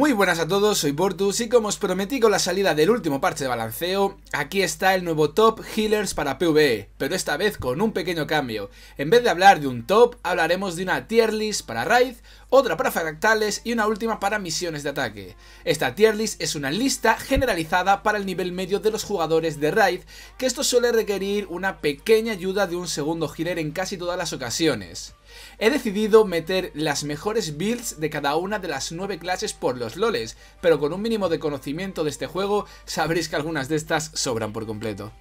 Muy buenas a todos, soy Portus y como os prometí con la salida del último parche de balanceo, aquí está el nuevo Top Healers para PvE, pero esta vez con un pequeño cambio. En vez de hablar de un top, hablaremos de una tier list para Raid, otra para fractales y una última para misiones de ataque. Esta tier list es una lista generalizada para el nivel medio de los jugadores de Raid, que esto suele requerir una pequeña ayuda de un segundo healer en casi todas las ocasiones. He decidido meter las mejores builds de cada una de las 9 clases por los loles, pero con un mínimo de conocimiento de este juego sabréis que algunas de estas sobran por completo.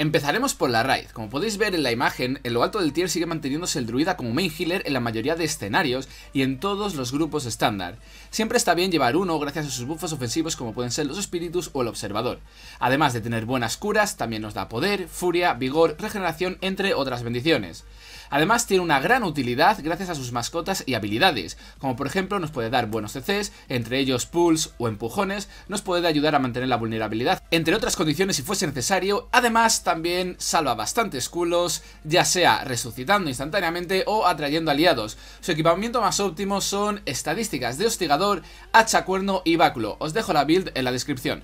Empezaremos por la raid. Como podéis ver en la imagen, en lo alto del tier sigue manteniéndose el druida como main healer en la mayoría de escenarios y en todos los grupos estándar. Siempre está bien llevar uno gracias a sus buffos ofensivos como pueden ser los espíritus o el observador. Además de tener buenas curas, también nos da poder, furia, vigor, regeneración, entre otras bendiciones. Además tiene una gran utilidad gracias a sus mascotas y habilidades, como por ejemplo nos puede dar buenos CCs, entre ellos pulls o empujones, nos puede ayudar a mantener la vulnerabilidad, entre otras condiciones si fuese necesario, además también salva bastantes culos, ya sea resucitando instantáneamente o atrayendo aliados. Su equipamiento más óptimo son estadísticas de hostigador, hacha cuerno y báculo, os dejo la build en la descripción.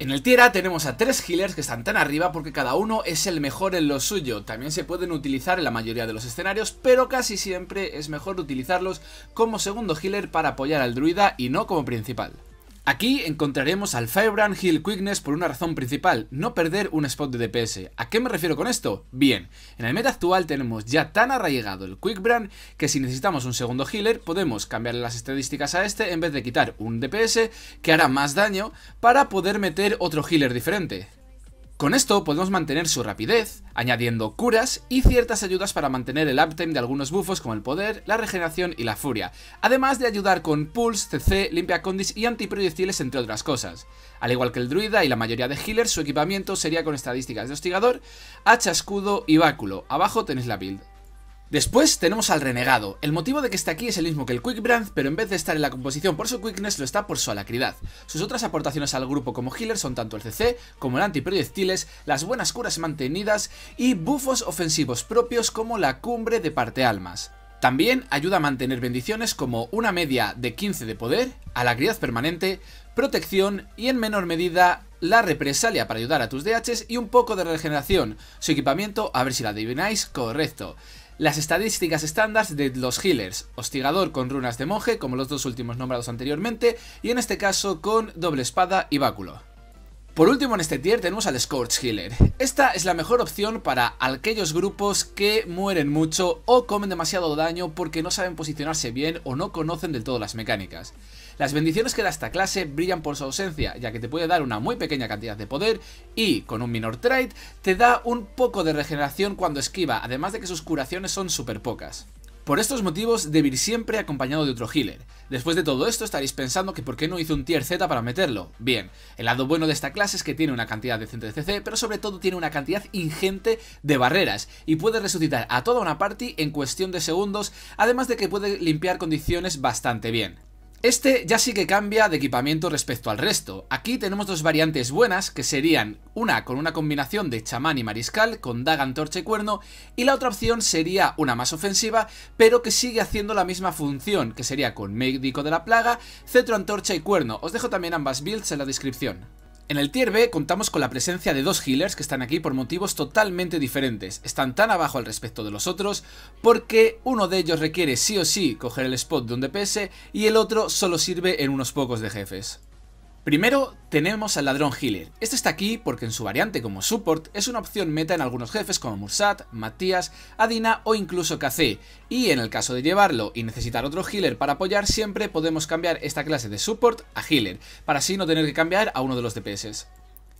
En el Tierra tenemos a tres healers que están tan arriba porque cada uno es el mejor en lo suyo. También se pueden utilizar en la mayoría de los escenarios, pero casi siempre es mejor utilizarlos como segundo healer para apoyar al druida y no como principal. Aquí encontraremos al Firebrand Heal Quickness por una razón principal, no perder un spot de DPS. ¿A qué me refiero con esto? Bien, en el meta actual tenemos ya tan arraigado el Quickbrand que si necesitamos un segundo healer podemos cambiarle las estadísticas a este en vez de quitar un DPS que hará más daño para poder meter otro healer diferente. Con esto podemos mantener su rapidez, añadiendo curas y ciertas ayudas para mantener el uptime de algunos buffos como el poder, la regeneración y la furia, además de ayudar con pulse, CC, limpia condis y antiproyectiles entre otras cosas. Al igual que el druida y la mayoría de healers, su equipamiento sería con estadísticas de hostigador, hacha escudo y báculo, abajo tenéis la build. Después tenemos al renegado. El motivo de que está aquí es el mismo que el Quick Brand, pero en vez de estar en la composición por su quickness, lo está por su alacridad. Sus otras aportaciones al grupo como healer son tanto el CC, como el antiproyectiles, las buenas curas mantenidas y bufos ofensivos propios como la cumbre de parte almas. También ayuda a mantener bendiciones como una media de 15 de poder, alacridad permanente, protección y en menor medida la represalia para ayudar a tus DHs y un poco de regeneración. Su equipamiento, a ver si la adivináis, correcto las estadísticas estándar de los healers, hostigador con runas de monje, como los dos últimos nombrados anteriormente, y en este caso con doble espada y báculo. Por último en este tier tenemos al Scorch Healer. Esta es la mejor opción para aquellos grupos que mueren mucho o comen demasiado daño porque no saben posicionarse bien o no conocen del todo las mecánicas. Las bendiciones que da esta clase brillan por su ausencia, ya que te puede dar una muy pequeña cantidad de poder y, con un minor trait, te da un poco de regeneración cuando esquiva, además de que sus curaciones son súper pocas. Por estos motivos, debe ir siempre acompañado de otro healer. Después de todo esto, estaréis pensando que por qué no hizo un tier Z para meterlo. Bien, el lado bueno de esta clase es que tiene una cantidad decente de CC, pero sobre todo tiene una cantidad ingente de barreras, y puede resucitar a toda una party en cuestión de segundos, además de que puede limpiar condiciones bastante bien. Este ya sí que cambia de equipamiento respecto al resto. Aquí tenemos dos variantes buenas, que serían una con una combinación de chamán y mariscal, con daga, antorcha y cuerno, y la otra opción sería una más ofensiva, pero que sigue haciendo la misma función, que sería con médico de la plaga, cetro, antorcha y cuerno. Os dejo también ambas builds en la descripción. En el tier B contamos con la presencia de dos healers que están aquí por motivos totalmente diferentes, están tan abajo al respecto de los otros porque uno de ellos requiere sí o sí coger el spot donde pese y el otro solo sirve en unos pocos de jefes. Primero tenemos al ladrón healer. Este está aquí porque en su variante como support es una opción meta en algunos jefes como Mursat, Matías, Adina o incluso KC. Y en el caso de llevarlo y necesitar otro healer para apoyar siempre podemos cambiar esta clase de support a healer, para así no tener que cambiar a uno de los DPS.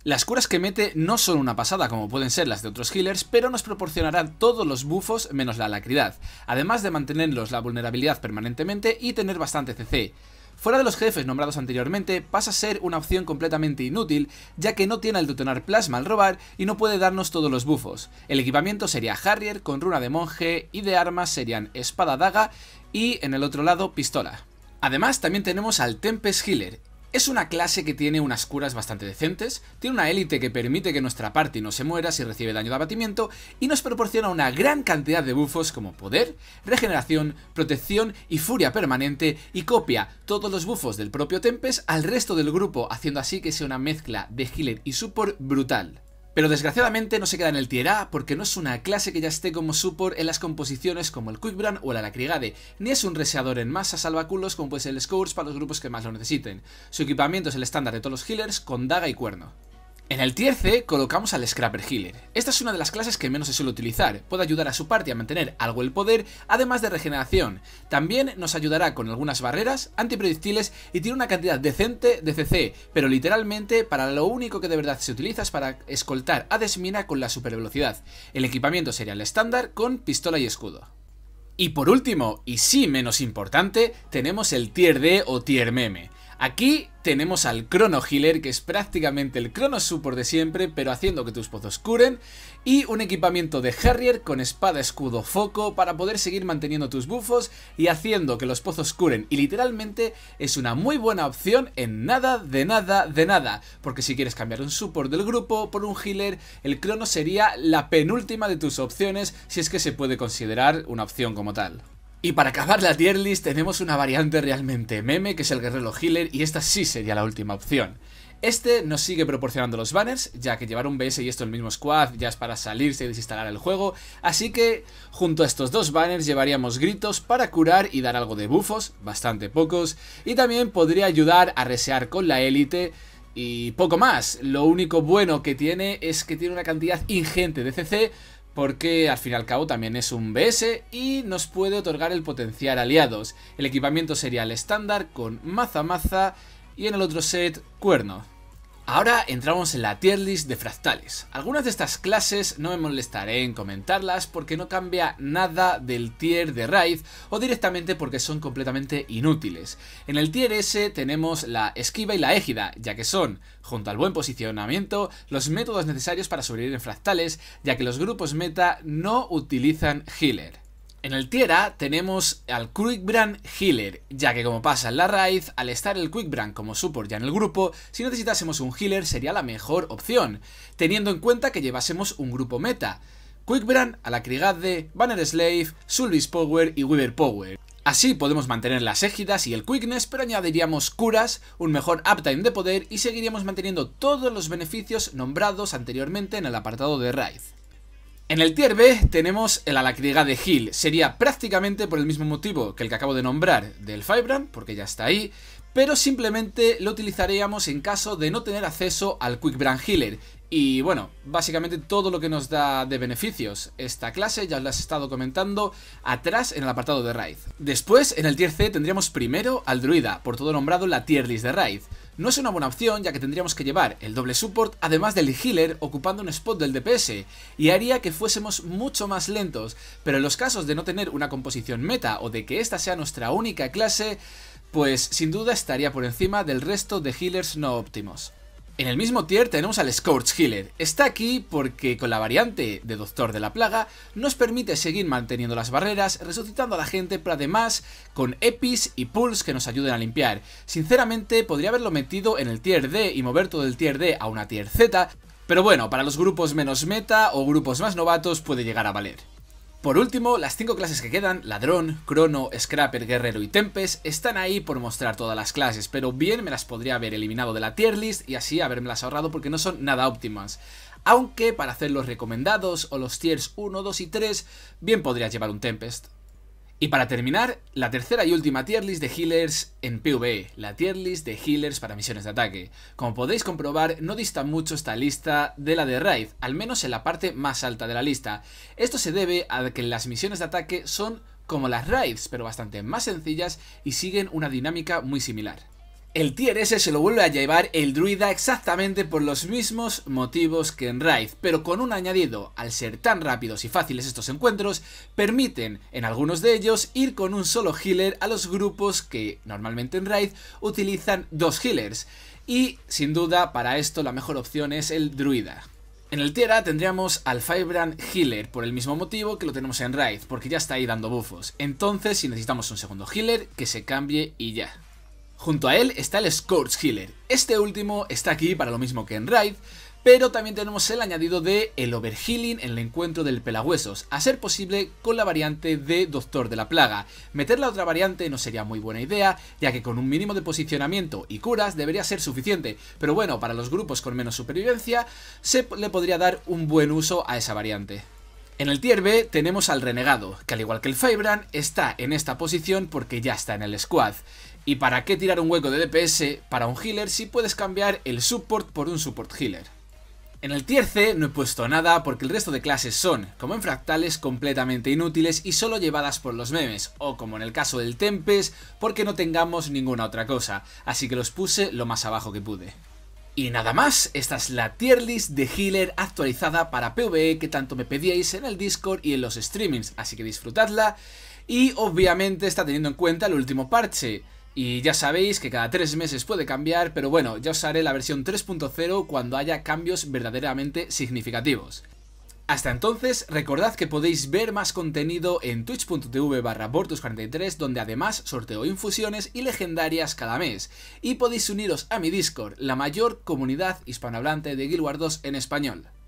Las curas que mete no son una pasada como pueden ser las de otros healers, pero nos proporcionarán todos los buffos menos la alacridad, además de mantenerlos la vulnerabilidad permanentemente y tener bastante CC. Fuera de los jefes nombrados anteriormente, pasa a ser una opción completamente inútil, ya que no tiene el detonar plasma al robar y no puede darnos todos los bufos. El equipamiento sería Harrier con runa de monje y de armas serían espada-daga y en el otro lado pistola. Además también tenemos al Tempest Healer, es una clase que tiene unas curas bastante decentes, tiene una élite que permite que nuestra party no se muera si recibe daño de abatimiento y nos proporciona una gran cantidad de buffos como poder, regeneración, protección y furia permanente y copia todos los buffos del propio Tempest al resto del grupo haciendo así que sea una mezcla de healer y support brutal. Pero desgraciadamente no se queda en el tier A porque no es una clase que ya esté como support en las composiciones como el Quickbrand o la Lacrigade, ni es un reseador en masa salvaculos como puede ser el Scourge para los grupos que más lo necesiten. Su equipamiento es el estándar de todos los healers con daga y cuerno. En el tier C colocamos al Scrapper Healer. Esta es una de las clases que menos se suele utilizar, puede ayudar a su parte a mantener algo el poder, además de regeneración. También nos ayudará con algunas barreras, antiproyectiles y tiene una cantidad decente de CC, pero literalmente para lo único que de verdad se utiliza es para escoltar a Desmina con la supervelocidad. El equipamiento sería el estándar con pistola y escudo. Y por último, y sí menos importante, tenemos el tier D o tier meme. Aquí tenemos al Chrono Healer, que es prácticamente el Chrono Support de siempre, pero haciendo que tus pozos curen, y un equipamiento de Harrier con espada, escudo, foco, para poder seguir manteniendo tus bufos y haciendo que los pozos curen, y literalmente es una muy buena opción en nada, de nada, de nada, porque si quieres cambiar un support del grupo por un healer, el crono sería la penúltima de tus opciones, si es que se puede considerar una opción como tal. Y para acabar la tier list tenemos una variante realmente meme, que es el guerrero healer, y esta sí sería la última opción. Este nos sigue proporcionando los banners, ya que llevar un BS y esto el mismo squad ya es para salirse y desinstalar el juego, así que junto a estos dos banners llevaríamos gritos para curar y dar algo de bufos, bastante pocos, y también podría ayudar a resear con la élite y poco más. Lo único bueno que tiene es que tiene una cantidad ingente de CC, porque al fin y al cabo también es un BS y nos puede otorgar el potenciar aliados. El equipamiento sería el estándar con maza maza y en el otro set cuerno. Ahora entramos en la tier list de fractales. Algunas de estas clases no me molestaré en comentarlas porque no cambia nada del tier de raid o directamente porque son completamente inútiles. En el tier S tenemos la esquiva y la égida, ya que son, junto al buen posicionamiento, los métodos necesarios para sobrevivir en fractales, ya que los grupos meta no utilizan healer. En el Tierra tenemos al Quickbrand Healer, ya que como pasa en la raíz, al estar el Quickbrand como support ya en el grupo, si necesitásemos un healer sería la mejor opción, teniendo en cuenta que llevásemos un grupo meta. Quick Brand, Banner Slave, Sulvis Power y Weaver Power. Así podemos mantener las égidas y el quickness, pero añadiríamos curas, un mejor uptime de poder y seguiríamos manteniendo todos los beneficios nombrados anteriormente en el apartado de Raid. En el tier B tenemos el Alacriga de Heal, sería prácticamente por el mismo motivo que el que acabo de nombrar del Firebrand, porque ya está ahí, pero simplemente lo utilizaríamos en caso de no tener acceso al Quick Brand Healer. Y bueno, básicamente todo lo que nos da de beneficios esta clase ya os las he estado comentando atrás en el apartado de Raid. Después, en el tier C tendríamos primero al Druida, por todo nombrado la tier list de Raid. No es una buena opción ya que tendríamos que llevar el doble support además del healer ocupando un spot del DPS y haría que fuésemos mucho más lentos, pero en los casos de no tener una composición meta o de que esta sea nuestra única clase, pues sin duda estaría por encima del resto de healers no óptimos. En el mismo tier tenemos al Scourge Healer. Está aquí porque con la variante de Doctor de la Plaga nos permite seguir manteniendo las barreras, resucitando a la gente, pero además con Epis y Pulse que nos ayuden a limpiar. Sinceramente podría haberlo metido en el tier D y mover todo el tier D a una tier Z, pero bueno, para los grupos menos meta o grupos más novatos puede llegar a valer. Por último, las cinco clases que quedan, Ladrón, Crono, Scrapper, Guerrero y Tempest, están ahí por mostrar todas las clases, pero bien me las podría haber eliminado de la tier list y así habérmelas ahorrado porque no son nada óptimas. Aunque para hacer los recomendados o los tiers 1, 2 y 3, bien podría llevar un Tempest. Y para terminar, la tercera y última tier list de healers en PvE, la tier list de healers para misiones de ataque. Como podéis comprobar, no dista mucho esta lista de la de Raid, al menos en la parte más alta de la lista. Esto se debe a que las misiones de ataque son como las raids, pero bastante más sencillas y siguen una dinámica muy similar. El tier S se lo vuelve a llevar el druida exactamente por los mismos motivos que en Raid, pero con un añadido, al ser tan rápidos y fáciles estos encuentros, permiten, en algunos de ellos, ir con un solo healer a los grupos que, normalmente en Raid, utilizan dos healers, y, sin duda, para esto la mejor opción es el druida. En el tier A tendríamos al Firebrand Healer, por el mismo motivo que lo tenemos en Raid, porque ya está ahí dando bufos. Entonces, si necesitamos un segundo healer, que se cambie y ya. Junto a él está el Scorch Healer. Este último está aquí para lo mismo que en Raid, pero también tenemos el añadido de el overhealing en el encuentro del pelagüesos, a ser posible con la variante de Doctor de la Plaga. Meter la otra variante no sería muy buena idea, ya que con un mínimo de posicionamiento y curas debería ser suficiente, pero bueno, para los grupos con menos supervivencia se le podría dar un buen uso a esa variante. En el tier B tenemos al Renegado, que al igual que el Fibran está en esta posición porque ya está en el squad. ¿Y para qué tirar un hueco de DPS para un healer si puedes cambiar el support por un support healer? En el tier C no he puesto nada porque el resto de clases son, como en fractales, completamente inútiles y solo llevadas por los memes, o como en el caso del Tempest, porque no tengamos ninguna otra cosa, así que los puse lo más abajo que pude. Y nada más, esta es la tier list de healer actualizada para PvE que tanto me pedíais en el Discord y en los streamings, así que disfrutadla y obviamente está teniendo en cuenta el último parche, y ya sabéis que cada tres meses puede cambiar, pero bueno, ya os haré la versión 3.0 cuando haya cambios verdaderamente significativos. Hasta entonces, recordad que podéis ver más contenido en twitch.tv barra 43 donde además sorteo infusiones y legendarias cada mes. Y podéis uniros a mi Discord, la mayor comunidad hispanohablante de Guild Wars 2 en español.